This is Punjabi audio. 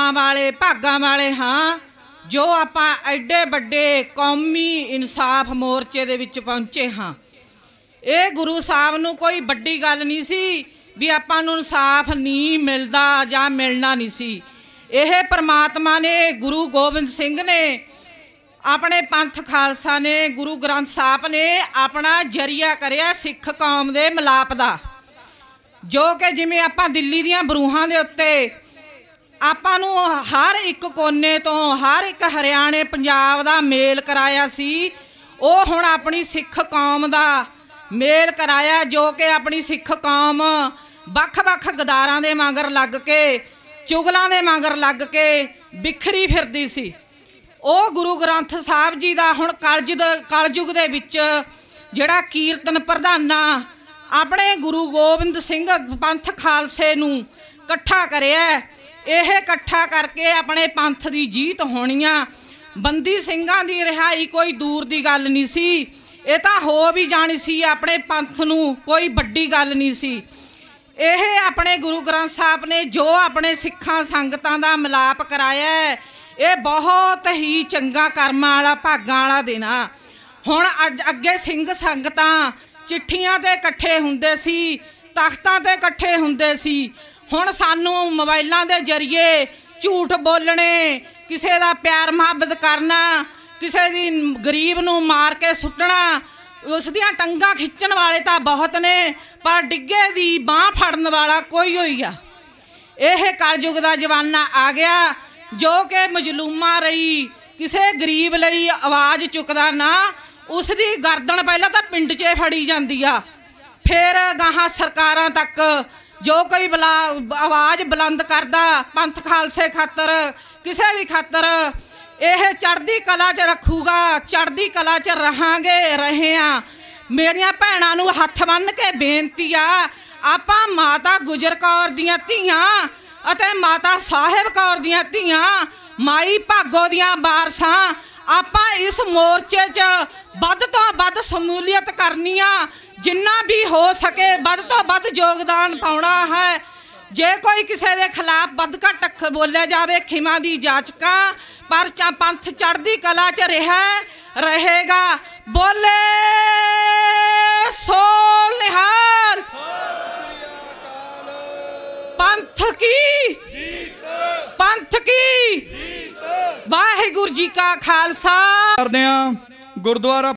ਭਾਗਾਂ ਵਾਲੇ ਭਾਗਾਂ ਵਾਲੇ ਹਾਂ ਜੋ ਆਪਾਂ ਐਡੇ ਵੱਡੇ ਕੌਮੀ ਇਨਸਾਫ ਮੋਰਚੇ ਦੇ ਵਿੱਚ ਪਹੁੰਚੇ ਹਾਂ ਇਹ ਗੁਰੂ ਸਾਹਿਬ ਨੂੰ ਕੋਈ ਵੱਡੀ ਗੱਲ ਨਹੀਂ ਸੀ ਵੀ ਆਪਾਂ ਨੂੰ ਇਨਸਾਫ ਨਹੀਂ ਮਿਲਦਾ ਜਾਂ ਮਿਲਣਾ ਨਹੀਂ ਸੀ ਇਹ ਪ੍ਰਮਾਤਮਾ ਨੇ ਗੁਰੂ ਗੋਬਿੰਦ ਸਿੰਘ ਨੇ ਆਪਣੇ ਪੰਥ ਖਾਲਸਾ ਨੇ ਗੁਰੂ ਗ੍ਰੰਥ ਸਾਹਿਬ ਨੇ ਆਪਣਾ ਜਰੀਆ ਕਰਿਆ ਸਿੱਖ ਕੌਮ ਦੇ ਮਲਾਪ ਦਾ ਜੋ ਕਿ ਜਿਵੇਂ ਆਪਾਂ ਦਿੱਲੀ ਦੀਆਂ ਬਰੂਹਾਂ ਦੇ ਉੱਤੇ ਆਪਾਂ ਨੂੰ ਹਰ ਇੱਕ ਕੋਨੇ ਤੋਂ ਹਰ ਇੱਕ ਹਰਿਆਣੇ ਪੰਜਾਬ ਦਾ ਮੇਲ ਕਰਾਇਆ ਸੀ ਉਹ ਹੁਣ ਆਪਣੀ ਸਿੱਖ ਕੌਮ ਦਾ ਮੇਲ ਕਰਾਇਆ ਜੋ ਕਿ ਆਪਣੀ ਸਿੱਖ ਕੌਮ ਵੱਖ-ਵੱਖ ਗਦਾਰਾਂ ਦੇ ਮੰਗਰ ਲੱਗ ਕੇ ਚੁਗਲਾਂ ਦੇ ਮੰਗਰ ਲੱਗ ਕੇ ਵਿਖਰੀ ਫਿਰਦੀ ਸੀ ਉਹ ਗੁਰੂ ਗ੍ਰੰਥ ਸਾਹਿਬ ਜੀ ਦਾ ਹੁਣ ਕਲਜ ਕਲਯੁਗ ਦੇ ਵਿੱਚ ਜਿਹੜਾ ਕੀਰਤਨ ਪ੍ਰਧਾਨਾ ਆਪਣੇ ਗੁਰੂ ਗੋਬਿੰਦ ਸਿੰਘ ਪੰਥ ਖਾਲਸੇ ਨੂੰ ਇਕੱਠਾ ਕਰਿਆ ਇਹ ਇਕੱਠਾ ਕਰਕੇ ਆਪਣੇ ਪੰਥ ਦੀ ਜੀਤ ਹੋਣੀ ਆ ਬੰਦੀ ਸਿੰਘਾਂ ਦੀ ਰਿਹਾਈ ਕੋਈ ਦੂਰ ਦੀ ਗੱਲ ਨਹੀਂ ਸੀ ਇਹ ਤਾਂ ਹੋ ਵੀ ਜਾਣੀ ਸੀ ਆਪਣੇ ਪੰਥ ਨੂੰ ਕੋਈ ਵੱਡੀ ਗੱਲ ਨਹੀਂ ਸੀ ਇਹ ਆਪਣੇ ਗੁਰੂ ਗ੍ਰੰਥ ਸਾਹਿਬ ਨੇ ਜੋ ਆਪਣੇ ਸਿੱਖਾਂ ਸੰਗਤਾਂ ਦਾ ਮਿਲਾਪ ਕਰਾਇਆ ਇਹ ਬਹੁਤ ਹੀ ਚੰਗਾ ਕਰਮਾਂ ਵਾਲਾ ਭਾਗਾਂ ਵਾਲਾ ਦਿਨ ਆ ਹੁਣ ਅੱਜ ਅੱਗੇ ਸਿੰਘ ਸੰਗਤਾਂ ਚਿੱਠੀਆਂ ਤੇ ਇਕੱਠੇ ਹੁੰਦੇ ਸੀ ਤਖਤਾਂ ਤੇ ਇਕੱਠੇ ਹੁੰਦੇ ਸੀ ਹੁਣ ਸਾਨੂੰ ਮੋਬਾਈਲਾਂ ਦੇ ਜ਼ਰੀਏ ਝੂਠ ਬੋਲਣੇ ਕਿਸੇ ਦਾ ਪਿਆਰ ਮੁਹੱਬਤ ਕਰਨਾ ਕਿਸੇ ਦੀ ਗਰੀਬ ਨੂੰ ਮਾਰ ਕੇ ਸੁੱਟਣਾ ਉਸ ਦੀਆਂ ਟੰਗਾ ਖਿੱਚਣ ਵਾਲੇ ਤਾਂ ਬਹੁਤ ਨੇ ਪਰ ਡਿੱਗੇ ਦੀ ਬਾਹ ਫੜਨ ਵਾਲਾ ਕੋਈ ਹੋਈ ਆ ਇਹ ਕਲਯੁਗ ਦਾ ਜਵਾਨਾ ਆ ਗਿਆ ਜੋ ਕਿ ਮਜਲੂਮਾ ਰਹੀ ਕਿਸੇ ਗਰੀਬ ਲਈ ਆਵਾਜ਼ ਚੁੱਕਦਾ ਨਾ ਉਸ ਦੀ ਗਰਦਨ ਪਹਿਲਾਂ ਤਾਂ ਪਿੰਡ 'ਚੇ ਫੜੀ ਜਾਂਦੀ ਆ ਫਿਰ ਗਾਹਾਂ ਸਰਕਾਰਾਂ ਤੱਕ ਜੋ ਕੋਈ ਬਲਾ ਆਵਾਜ਼ ਬੁਲੰਦ ਕਰਦਾ ਪੰਥ ਖਾਲਸੇ ਖਾਤਰ ਕਿਸੇ ਵੀ ਖਾਤਰ ਇਹ ਚੜ੍ਹਦੀ ਕਲਾ 'ਚ ਰੱਖੂਗਾ ਚੜ੍ਹਦੀ ਕਲਾ 'ਚ ਰਹਾਂਗੇ ਰਹੇ ਆ ਮੇਰੀਆਂ ਭੈਣਾਂ ਨੂੰ ਹੱਥ ਬੰਨ ਕੇ ਬੇਨਤੀ ਆ ਆਪਾਂ ਮਾਤਾ ਗੁਜਰ ਕੌਰ ਦੀਆਂ ਧੀਆਂ ਅਤੇ ਮਾਤਾ ਸਾਹਿਬ ਕੌਰ ਦੀਆਂ ਧੀਆਂ ਮਾਈ ਭਾਗੋ ਦੀਆਂ ਬਾਰਸਾਂ ਆਪਾਂ ਇਸ ਮੋਰਚੇ 'ਚ ਵੱਧ ਤੋਂ ਵੱਧ ਸ਼ਮੂਲੀਅਤ ਕਰਨੀ ਆ ਜਿੰਨਾ ਵੀ ਹੋ ਸਕੇ ਵੱਧ ਤੋਂ ਵੱਧ ਯੋਗਦਾਨ ਪਾਉਣਾ ਹੈ ਜੇ ਕੋਈ ਕਿਸੇ ਦੇ ਖਿਲਾਫ ਬਦਕਾ ਟੱਖ ਬੋਲਿਆ ਜਾਵੇ ਖਿਮਾ ਦੀ ਜਾਚਕਾ ਪਰ ਪੰਥ ਚੜ੍ਹਦੀ ਕਲਾ 'ਚ ਰਿਹਾ ਰਹੇਗਾ ਬੋਲੇ ਸੋ ਨਿਹਾਲ ਪੰਥ ਕੀ ਜੀਤ ਪੰਥ ਕੀ ਜੀ ਕਾ ਖਾਲਸਾ ਕਰਦੇ ਆ ਗੁਰਦੁਆਰਾ